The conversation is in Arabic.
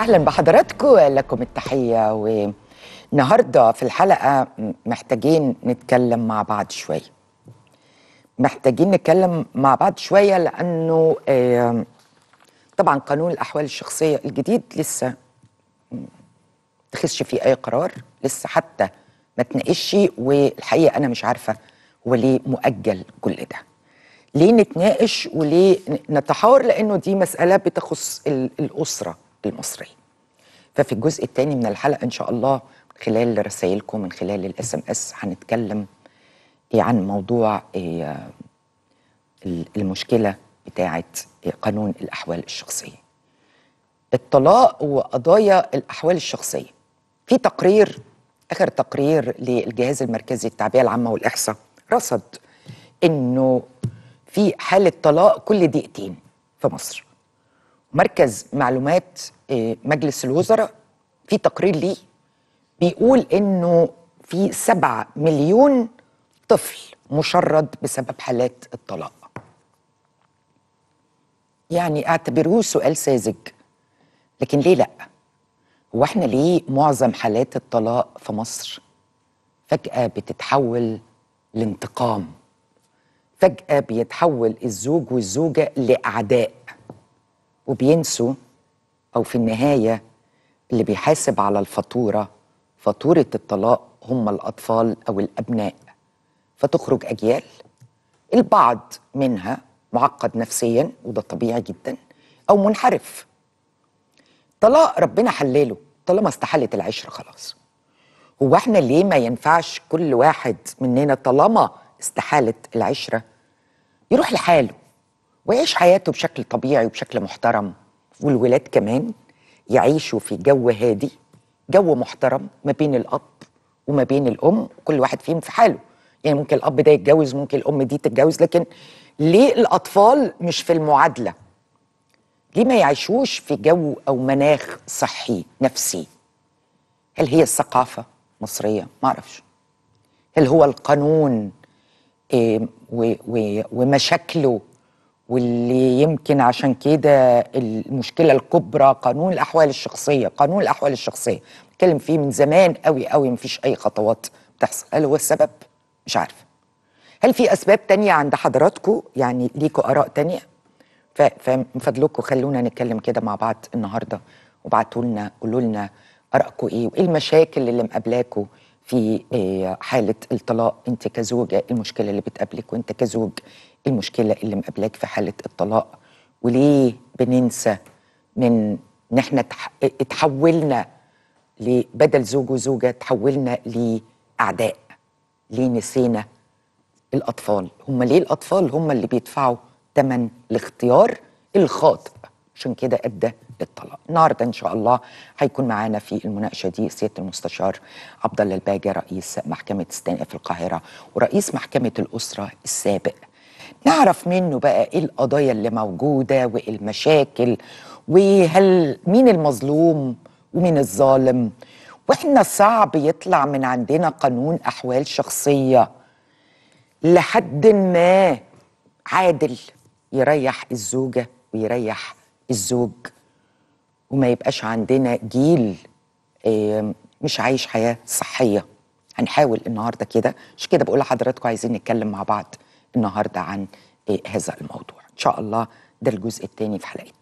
اهلا بحضراتكم لكم التحيه والنهارده في الحلقه محتاجين نتكلم مع بعض شويه محتاجين نتكلم مع بعض شويه لانه طبعا قانون الاحوال الشخصيه الجديد لسه تخش فيه اي قرار لسه حتى ما تناقشش والحقيقه انا مش عارفه هو ليه مؤجل كل ده ليه نتناقش وليه نتحاور لانه دي مساله بتخص الاسره المصرية ففي الجزء الثاني من الحلقة إن شاء الله من خلال رسائلكم من خلال الاس ام اس هنتكلم إيه عن موضوع إيه، المشكلة بتاعة إيه قانون الأحوال الشخصية الطلاق وقضايا الأحوال الشخصية في تقرير آخر تقرير للجهاز المركزي للتعبئة العامة والإحصاء رصد إنه في حالة طلاق كل دقيقتين في مصر مركز معلومات آه، مجلس الوزراء في تقرير ليه بيقول انه في 7 مليون طفل مشرد بسبب حالات الطلاق يعني اعتبروه سؤال ساذج لكن ليه لا هو احنا ليه معظم حالات الطلاق في مصر فجاه بتتحول لانتقام فجاه بيتحول الزوج والزوجه لاعداء وبينسوا أو في النهاية اللي بيحاسب على الفاتورة فاتورة الطلاق هم الأطفال أو الأبناء فتخرج أجيال البعض منها معقد نفسيا وده طبيعي جدا أو منحرف طلاق ربنا حلله طالما استحلت العشرة خلاص هو احنا ليه ما ينفعش كل واحد مننا طالما استحالت العشرة يروح لحاله ويعيش حياته بشكل طبيعي وبشكل محترم والولاد كمان يعيشوا في جو هادي جو محترم ما بين الاب وما بين الام كل واحد فيهم في حاله يعني ممكن الاب ده يتجوز ممكن الام دي تتجوز لكن ليه الاطفال مش في المعادله ليه ما يعيشوش في جو او مناخ صحي نفسي هل هي الثقافه مصريه ما اعرفش هل هو القانون إيه ومشاكله واللي يمكن عشان كده المشكله الكبرى قانون الاحوال الشخصيه قانون الاحوال الشخصيه بتكلم فيه من زمان قوي قوي مفيش اي خطوات بتحصل هل هو السبب مش عارفه هل في اسباب تانية عند حضراتكم يعني ليكوا اراء تانية فمن خلونا نتكلم كده مع بعض النهارده وابعتوا لنا قولوا لنا ايه وايه المشاكل اللي مقابلاكم في آه، حالة الطلاق أنت كزوجة المشكلة اللي بتقابلك وأنت كزوج المشكلة اللي مقابلاك في حالة الطلاق وليه بننسى من إن إحنا اتحولنا بدل زوج وزوجة تحولنا لأعداء ليه نسينا الأطفال هم ليه الأطفال هم اللي بيدفعوا تمن الاختيار الخاطئ عشان كده أدى الطلاق النهارده ان شاء الله هيكون معانا في المناقشه دي سياده المستشار عبد الله الباجي رئيس محكمه استئناف في القاهره ورئيس محكمه الاسره السابق نعرف منه بقى ايه القضايا اللي موجوده وايه المشاكل وهل مين المظلوم ومين الظالم واحنا صعب يطلع من عندنا قانون احوال شخصيه لحد ما عادل يريح الزوجه ويريح الزوج وما يبقاش عندنا جيل مش عايش حياه صحيه هنحاول النهارده كده مش كده بقول لحضراتكم عايزين نتكلم مع بعض النهارده عن آه، هذا الموضوع ان شاء الله ده الجزء الثاني في حلقتنا